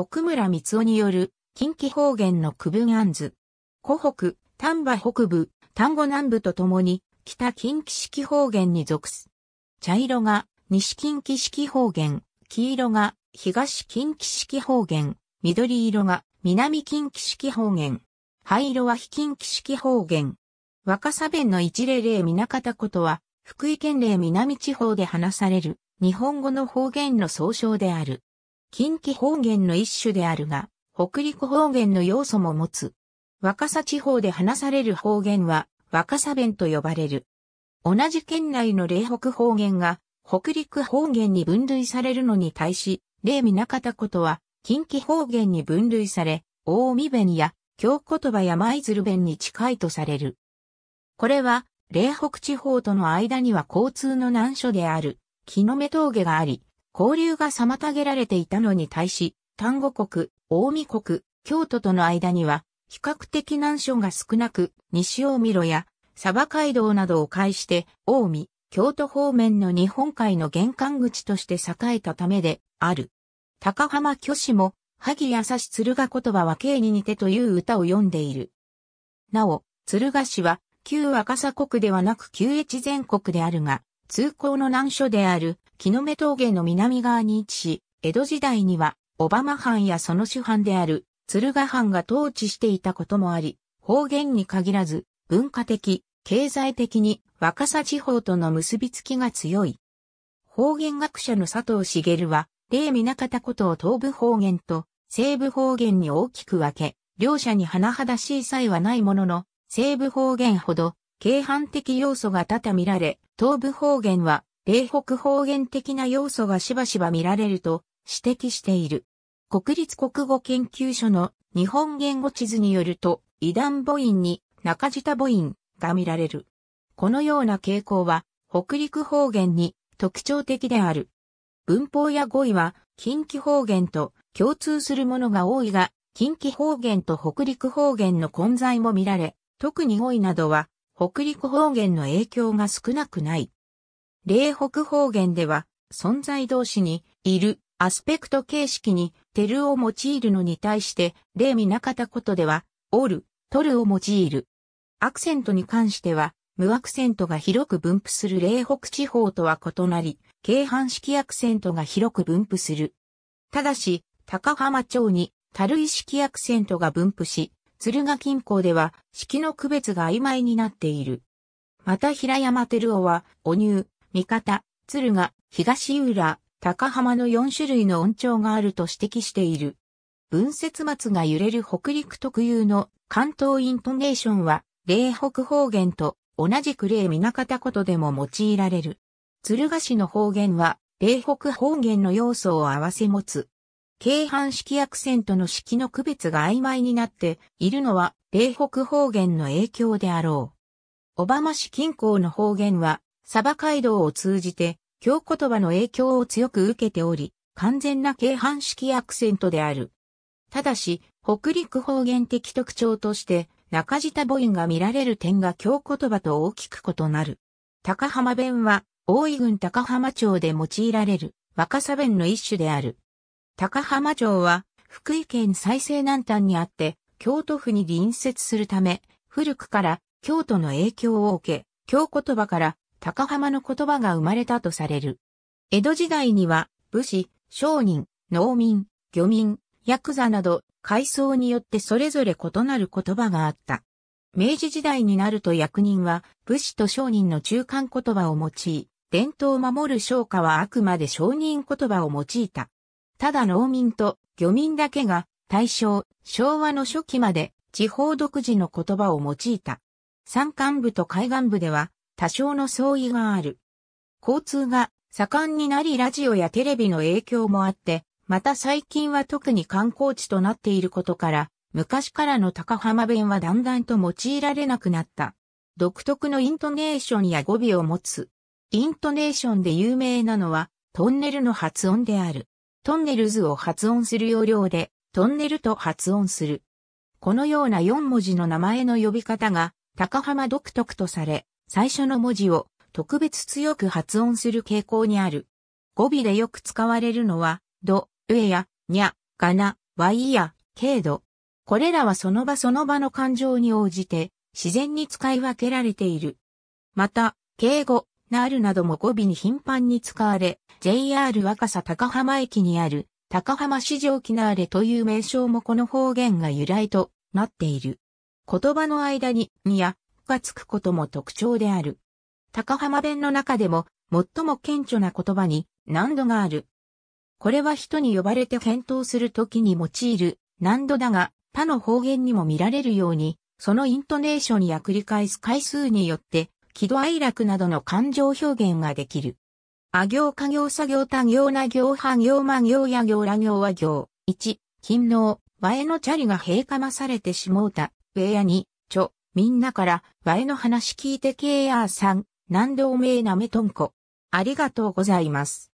奥村光夫による近畿方言の区分案図。湖北、丹波北部、丹後南部とともに北近畿式方言に属す。茶色が西近畿式方言、黄色が東近畿式方言、緑色が南近畿式方言、灰色は非近畿式方言。若狭弁の一例例皆方ことは、福井県例南地方で話される日本語の方言の総称である。近畿方言の一種であるが、北陸方言の要素も持つ。若狭地方で話される方言は、若狭弁と呼ばれる。同じ県内の霊北方言が、北陸方言に分類されるのに対し、霊見なかったことは、近畿方言に分類され、大見弁や、京言葉や舞鶴弁に近いとされる。これは、霊北地方との間には交通の難所である、木の目峠があり、交流が妨げられていたのに対し、丹後国、大見国、京都との間には、比較的難所が少なく、西大見路や、サバ街道などを介して、大見、京都方面の日本海の玄関口として栄えたためで、ある。高浜虚子も、萩やさし鶴賀言葉は刑に似てという歌を読んでいる。なお、鶴賀氏は、旧赤狭国ではなく旧越全国であるが、通行の難所である木の目峠の南側に位置し、江戸時代には、小浜藩やその主藩である、鶴ヶ藩が統治していたこともあり、方言に限らず、文化的、経済的に若狭地方との結びつきが強い。方言学者の佐藤茂は、例美方ことを東部方言と西部方言に大きく分け、両者に甚だしい際はないものの、西部方言ほど、軽犯的要素が多々見られ、東部方言は霊北方言的な要素がしばしば見られると指摘している。国立国語研究所の日本言語地図によると、異段母音に中舌母音が見られる。このような傾向は北陸方言に特徴的である。文法や語彙は近畿方言と共通するものが多いが、近畿方言と北陸方言の混在も見られ、特に語彙などは北陸方言の影響が少なくない。嶺北方言では、存在動詞に、いる、アスペクト形式に、てるを用いるのに対して、霊見なかったことでは、おる、とるを用いる。アクセントに関しては、無アクセントが広く分布する嶺北地方とは異なり、軽半式アクセントが広く分布する。ただし、高浜町に、樽井式アクセントが分布し、鶴ヶ近郊では、式の区別が曖昧になっている。また平山テルオは、お乳、三方、敦賀、東浦、高浜の4種類の音調があると指摘している。文節末が揺れる北陸特有の関東イントネーションは、霊北方言と同じく霊南方ことでも用いられる。鶴ヶ市の方言は、霊北方言の要素を合わせ持つ。京阪式アクセントの式の区別が曖昧になっているのは、霊北方言の影響であろう。小浜市近郊の方言は、サバ街道を通じて、京言葉の影響を強く受けており、完全な京阪式アクセントである。ただし、北陸方言的特徴として、中舌母音が見られる点が京言葉と大きく異なる。高浜弁は、大井郡高浜町で用いられる若狭弁の一種である。高浜町は、福井県再生南端にあって、京都府に隣接するため、古くから京都の影響を受け、京言葉から高浜の言葉が生まれたとされる。江戸時代には、武士、商人、農民、漁民、ヤクザなど、階層によってそれぞれ異なる言葉があった。明治時代になると役人は、武士と商人の中間言葉を用い、伝統を守る商家はあくまで商人言葉を用いた。ただ農民と漁民だけが、大正、昭和の初期まで、地方独自の言葉を用いた。山間部と海岸部では、多少の相違がある。交通が盛んになりラジオやテレビの影響もあって、また最近は特に観光地となっていることから、昔からの高浜弁はだんだんと用いられなくなった。独特のイントネーションや語尾を持つ。イントネーションで有名なのは、トンネルの発音である。トンネルズを発音する要領で、トンネルと発音する。このような4文字の名前の呼び方が、高浜独特とされ、最初の文字を特別強く発音する傾向にある。語尾でよく使われるのは、ど、うえや、にゃ、がな、わいや、いど。これらはその場その場の感情に応じて自然に使い分けられている。また、敬語、なるなども語尾に頻繁に使われ、JR 若狭高浜駅にある高浜市場キナーレという名称もこの方言が由来となっている。言葉の間に、にや、がつくことも特徴である。高浜弁の中でも最も顕著な言葉に難度がある。これは人に呼ばれて返答するときに用いる難度だが他の方言にも見られるように、そのイントネーションや繰り返す回数によって喜怒哀楽などの感情表現ができる。あ行家行作業他行な行派行魔行や行ら行は行。1、勤労、和のチャリが閉かまされてしもうた。上屋に、ちょ、みんなから、前の話聞いてけーやーさん、何度おめえなめとんこ。ありがとうございます。